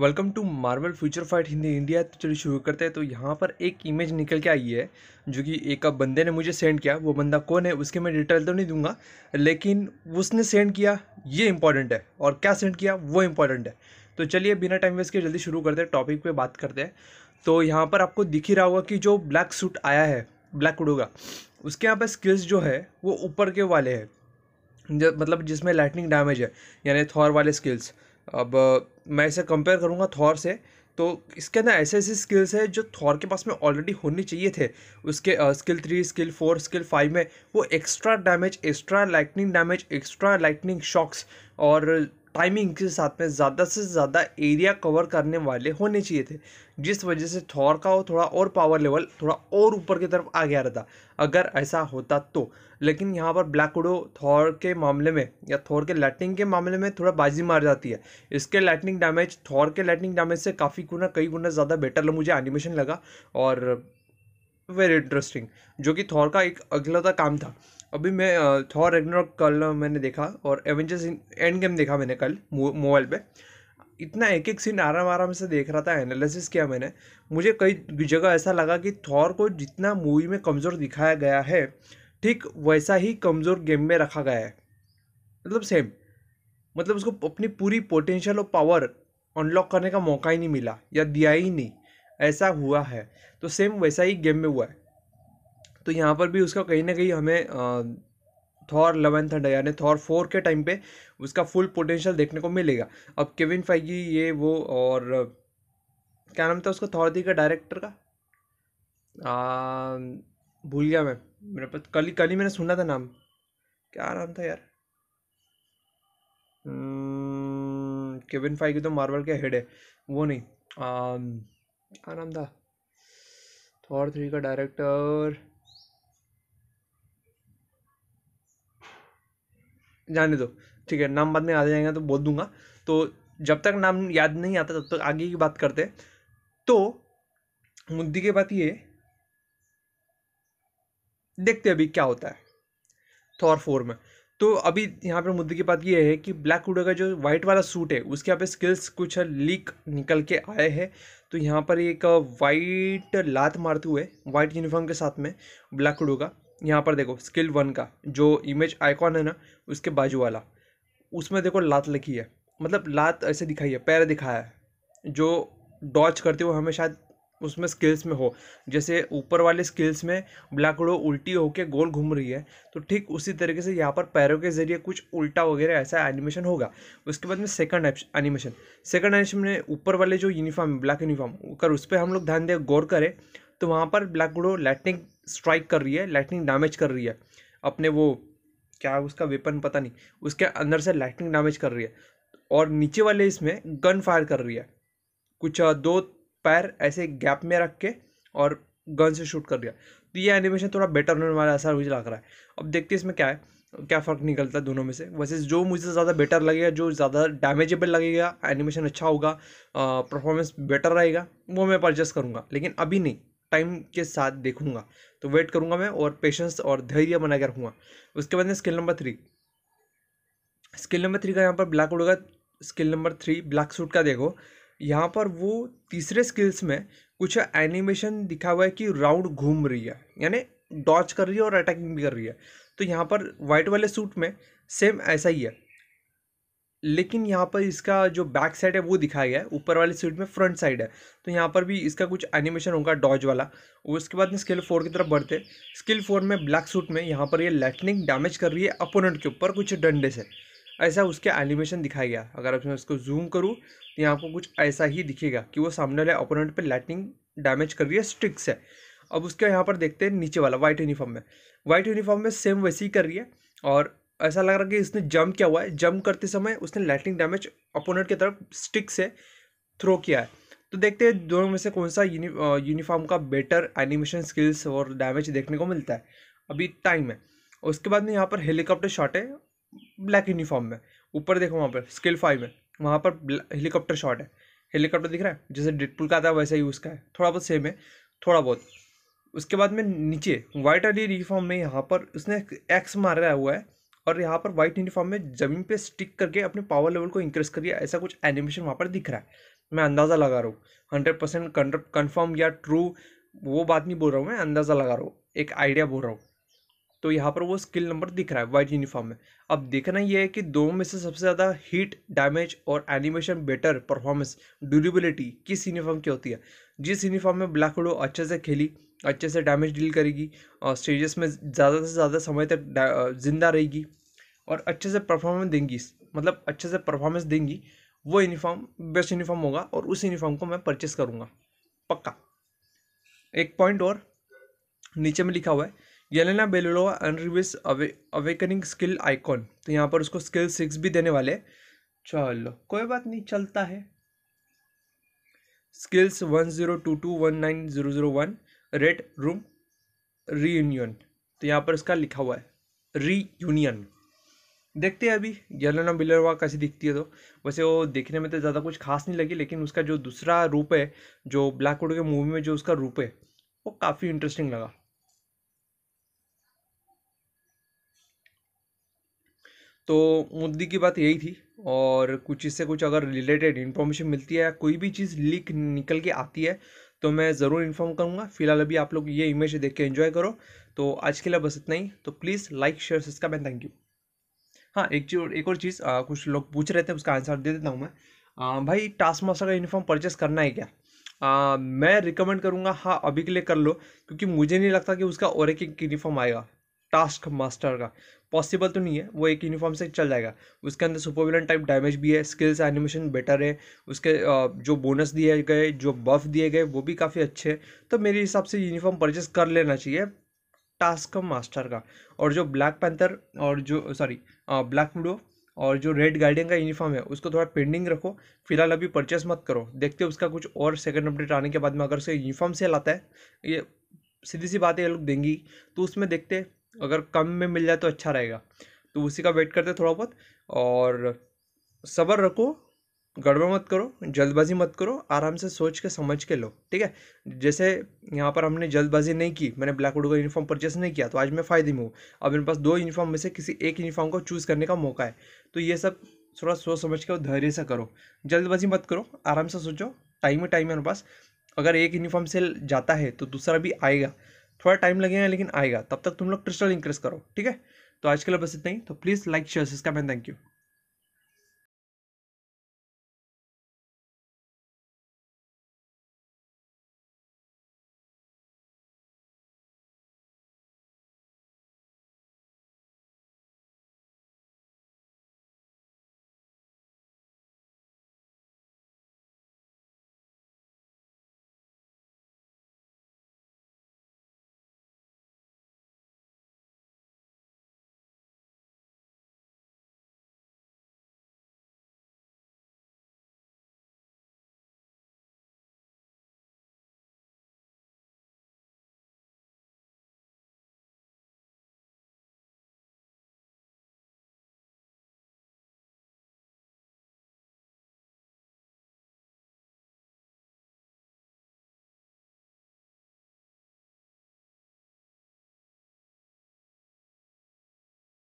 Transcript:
welcome to Marvel future fight Hindi India तो चलिए शुरू करते हैं तो यहाँ पर एक इमेज निकल के आई है जो कि एक बंदे ने मुझे सेंड किया वो बंदा कौन है उसके मैं डिटेल तो नहीं दूंगा लेकिन उसने सेंड किया ये इंपॉर्टेंट है और क्या सेंड किया वो इंपॉर्टेंट है तो चलिए बिना टाइम वेस्ट के जल्दी शुरू करते हैं टॉपिक पर बात करते हैं तो यहाँ पर आपको दिख ही रहा होगा कि जो ब्लैक सूट आया है ब्लैक वुड का उसके यहाँ पर स्किल्स जो है वो ऊपर के वाले हैं मतलब जिसमें लाइटनिंग डैमेज है यानी थॉर वाले स्किल्स अब मैं इसे कंपेयर करूँगा थॉर से तो इसके अंदर ऐसे ऐसे स्किल्स हैं जो थॉर के पास में ऑलरेडी होने चाहिए थे उसके skill three skill four skill five में वो extra damage extra lightning damage extra lightning shocks और टाइमिंग के साथ में ज़्यादा से ज़्यादा एरिया कवर करने वाले होने चाहिए थे जिस वजह से थॉर का वो थोड़ा और पावर लेवल थोड़ा और ऊपर की तरफ आ गया रहता अगर ऐसा होता तो लेकिन यहाँ पर ब्लैक उडो थॉर के मामले में या थॉर के लाइटनिंग के मामले में थोड़ा बाजी मार जाती है इसके लाइटनिंग डैमेज थॉर के लाइटनिंग डैमेज से काफ़ी गुना कई गुना ज़्यादा बेटर मुझे एनिमेशन लगा और वेरी इंटरेस्टिंग जो कि थॉर का एक था काम था अभी मैं थॉर रेगनॉक कल मैंने देखा और एवेंजर्स एंड गेम देखा मैंने कल मोबाइल पे इतना एक एक सीन आराम आराम से देख रहा था एनालिसिस किया मैंने मुझे कई जगह ऐसा लगा कि थॉर को जितना मूवी में कमज़ोर दिखाया गया है ठीक वैसा ही कमज़ोर गेम में रखा गया है मतलब सेम मतलब उसको अपनी पूरी पोटेंशियल और पावर अनलॉक करने का मौका ही नहीं मिला या दिया ही नहीं ऐसा हुआ है तो सेम वैसा ही गेम में हुआ है तो यहाँ पर भी उसका कहीं ना कहीं हमें थॉर लेवन थंडर यानी थॉर फोर के टाइम पे उसका फुल पोटेंशियल देखने को मिलेगा अब केविन फाइगी ये वो और क्या नाम था उसका थॉर दी का डायरेक्टर का भूल गया मैं मेरे पास कल ही कल ही मैंने सुना था नाम क्या नाम था यार केविन हम्म, फाइगी तो मार्वल के हेड है वो नहीं आ, क्या नाम था थॉर थ्री का डायरेक्टर जाने दो ठीक है नाम बाद में आ जाएंगे तो बोल दूंगा तो जब तक नाम याद नहीं आता तब तक आगे की बात करते तो मुद्दे की बात ये देखते अभी क्या होता है थॉर फोर में तो अभी यहाँ पे मुद्दे की बात ये है कि ब्लैक वुडो का जो वाइट वाला सूट है उसके यहाँ पे स्किल्स कुछ लीक निकल के आए हैं तो यहाँ पर एक वाइट लात मारते हुए वाइट यूनिफॉर्म के साथ में ब्लैक वुडो का यहाँ पर देखो स्किल वन का जो इमेज आइकॉन है ना उसके बाजू वाला उसमें देखो लात लिखी है मतलब लात ऐसे दिखाई है पैर दिखाया है जो डॉच करते हुए हमें शायद उसमें स्किल्स में हो जैसे ऊपर वाले स्किल्स में ब्लैक विडो उल्टी होके गोल घूम रही है तो ठीक उसी तरीके से यहाँ पर पैरों के जरिए कुछ उल्टा वगैरह ऐसा एनिमेशन होगा उसके बाद में सेकंड एनिमेशन सेकंड एनिमेशन में ऊपर वाले जो यूनिफॉर्म ब्लैक यूनिफॉर्म कर उस पर हम लोग ध्यान दें गौर करें तो वहाँ पर ब्लैक विडो लाइटनिंग स्ट्राइक कर रही है लाइटनिंग डैमेज कर रही है अपने वो क्या उसका वेपन पता नहीं उसके अंदर से लाइटनिंग डैमेज कर रही है और नीचे वाले इसमें गन फायर कर रही है कुछ दो पैर ऐसे गैप में रख के और गन से शूट कर रही है तो ये एनिमेशन थोड़ा बेटर होने वाला ऐसा मुझे लग रहा है अब देखते हैं इसमें क्या है क्या फ़र्क निकलता है दोनों में से वैसे जो मुझे ज़्यादा बेटर लगेगा जो ज़्यादा डैमेजेबल लगेगा एनिमेशन अच्छा होगा परफॉर्मेंस बेटर रहेगा वो मैं परचेस करूँगा लेकिन अभी नहीं टाइम के साथ देखूंगा तो वेट करूंगा मैं और पेशेंस और धैर्य बना के रखूँगा उसके बाद में skill number three skill number three का यहाँ पर ब्लैक उड़ेगा skill number three black suit का देखो यहाँ पर वो तीसरे स्किल्स में कुछ एनिमेशन दिखा हुआ है कि राउंड घूम रही है यानी डॉच कर रही है और अटैकिंग भी कर रही है तो यहाँ पर वाइट वाले सूट में सेम ऐसा ही है लेकिन यहाँ पर इसका जो बैक साइड है वो दिखाया गया है ऊपर वाली सीट में फ्रंट साइड है तो यहाँ पर भी इसका कुछ एनिमेशन होगा डॉज वाला और उसके बाद में स्किल फोर की तरफ बढ़ते स्किल फोर में ब्लैक सूट में यहाँ पर ये लाइटनिंग डैमेज कर रही है अपोनेंट के ऊपर कुछ डंडे से ऐसा उसके एनिमेशन दिखाया गया अगर मैं उसको जूम करूँ तो यहाँ पर कुछ ऐसा ही दिखेगा कि वो सामने वाले अपोनेंट पर लाइटनिंग डैमेज कर रही है स्टिक से अब उसके यहाँ पर देखते हैं नीचे वाला वाइट यूनिफॉर्म में व्हाइट यूनिफॉर्म में सेम वैसे ही कर रही है और ऐसा लग रहा कि इसने जंप किया हुआ है जंप करते समय उसने लाइटनिंग डैमेज अपोनेंट की तरफ स्टिक से थ्रो किया है तो देखते हैं दोनों में से कौन सा यूनि, यूनिफॉर्म का बेटर एनिमेशन स्किल्स और डैमेज देखने को मिलता है अभी टाइम है उसके बाद में यहाँ पर हेलीकॉप्टर शॉट है ब्लैक यूनिफॉर्म में ऊपर देखो वहाँ पर स्किल फाइव में वहाँ पर हेलीकॉप्टर शॉट है हेलीकॉप्टर दिख रहा है जैसे डिटपुल का आता है वैसा ही उसका है थोड़ा बहुत सेम है थोड़ा बहुत उसके बाद में नीचे वाइट वाली यूनिफॉर्म में यहाँ पर उसने एक्स मारा हुआ है और यहाँ पर व्हाइट यूनिफॉर्म में ज़मीन पे स्टिक करके अपने पावर लेवल को इंक्रीज करिए ऐसा कुछ एनिमेशन वहाँ पर दिख रहा है मैं अंदाज़ा लगा रहा हूँ हंड्रेड परसेंट कन्फर्म या ट्रू वो बात नहीं बोल रहा हूँ मैं अंदाज़ा लगा रहा हूँ एक आइडिया बोल रहा हूँ तो यहाँ पर वो स्किल नंबर दिख रहा है व्हाइट यूनिफॉर्म में अब देखना यह है कि दो में से सबसे ज़्यादा हीट डैमेज और एनिमेशन बेटर परफॉर्मेंस ड्यूरेबिलिटी किस यूनिफॉर्म की होती है जिस यूनिफॉर्म में ब्लैक होडो अच्छे से खेली अच्छे से डैमेज डील करेगी और स्टेजेस में ज़्यादा से ज़्यादा समय तक ज़िंदा रहेगी और अच्छे से परफॉर्मेंस देंगी मतलब अच्छे से परफॉर्मेंस देंगी वो यूनिफॉर्म बेस्ट यूनिफॉर्म होगा और उस यूनिफॉर्म को मैं परचेस करूँगा पक्का एक पॉइंट और नीचे में लिखा हुआ है येलेना बेलोवा अनरिविस अवे अवेकनिंग स्किल आइकॉन तो यहाँ पर उसको स्किल सिक्स भी देने वाले चलो कोई बात नहीं चलता है skills one zero two two one nine zero zero one red room reunion तो यहाँ पर इसका लिखा हुआ है रीयूनियन देखते हैं अभी येलना बिलरवा कैसी दिखती है तो वैसे वो देखने में तो ज़्यादा कुछ खास नहीं लगी लेकिन उसका जो दूसरा रूप है जो ब्लैक ब्लैकवुड के मूवी में जो उसका रूप है वो काफ़ी इंटरेस्टिंग लगा तो मुद्दे की बात यही थी और कुछ इससे कुछ अगर रिलेटेड इन्फॉर्मेशन मिलती है कोई भी चीज़ लीक निकल के आती है तो मैं ज़रूर इन्फॉर्म करूँगा फिलहाल अभी आप लोग ये इमेज देख के एंजॉय करो तो आज के लिए बस इतना ही तो please like share subscribe and thank you हाँ एक चीज एक और चीज़ कुछ लोग पूछ रहे थे उसका आंसर दे देता हूँ मैं आ, भाई टास्क मास्टर का यूनिफॉर्म परचेस करना है क्या आ, मैं रिकमेंड करूँगा हाँ अभी के लिए कर लो क्योंकि मुझे नहीं लगता कि उसका और एक यूनिफॉर्म आएगा टास्क मास्टर का पॉसिबल तो नहीं है वो एक यूनिफॉर्म से चल जाएगा उसके अंदर सुपरविलन टाइप डैमेज भी है स्किल्स एनिमेशन बेटर है उसके जो बोनस दिए गए जो बफ दिए गए वो भी काफ़ी अच्छे हैं तो मेरे हिसाब से यूनिफॉर्म परचेस कर लेना चाहिए टास्क मास्टर का और जो ब्लैक पैंथर और जो सॉरी ब्लैक वीडो और जो रेड गार्डियन का यूनिफॉर्म है उसको थोड़ा पेंडिंग रखो फिलहाल अभी परचेस मत करो देखते हो उसका कुछ और सेकंड अपडेट आने के बाद में अगर उसका यूनिफॉर्म सेल आता है ये सीधी सी बात है ये लोग देंगी तो उसमें देखते अगर कम में मिल जाए तो अच्छा रहेगा तो उसी का वेट करते थोड़ा बहुत और सब्र रखो गड़बड़ मत करो जल्दबाजी मत करो आराम से सोच के समझ के लो ठीक है जैसे यहाँ पर हमने जल्दबाजी नहीं की मैंने ब्लैकवुड का यूनिफॉर्म परचेस नहीं किया तो आज मैं फ़ायदे में हूँ अब मेरे पास दो यूनिफॉर्म में से किसी एक यूनिफॉर्म को चूज़ करने का मौका है तो ये सब थोड़ा सोच समझ के धैर्य से करो जल्दबाजी मत करो आराम से सोचो टाइम ही टाइम है मेरे पास अगर एक यूनिफॉर्म सेल जाता है तो दूसरा भी आएगा थोड़ा टाइम लगेगा लेकिन आएगा तब तक तुम लोग क्रिस्टल इंक्रीज करो ठीक है तो आज के लिए बस इतना ही तो प्लीज़ लाइक शेयर इसका मैं थैंक यू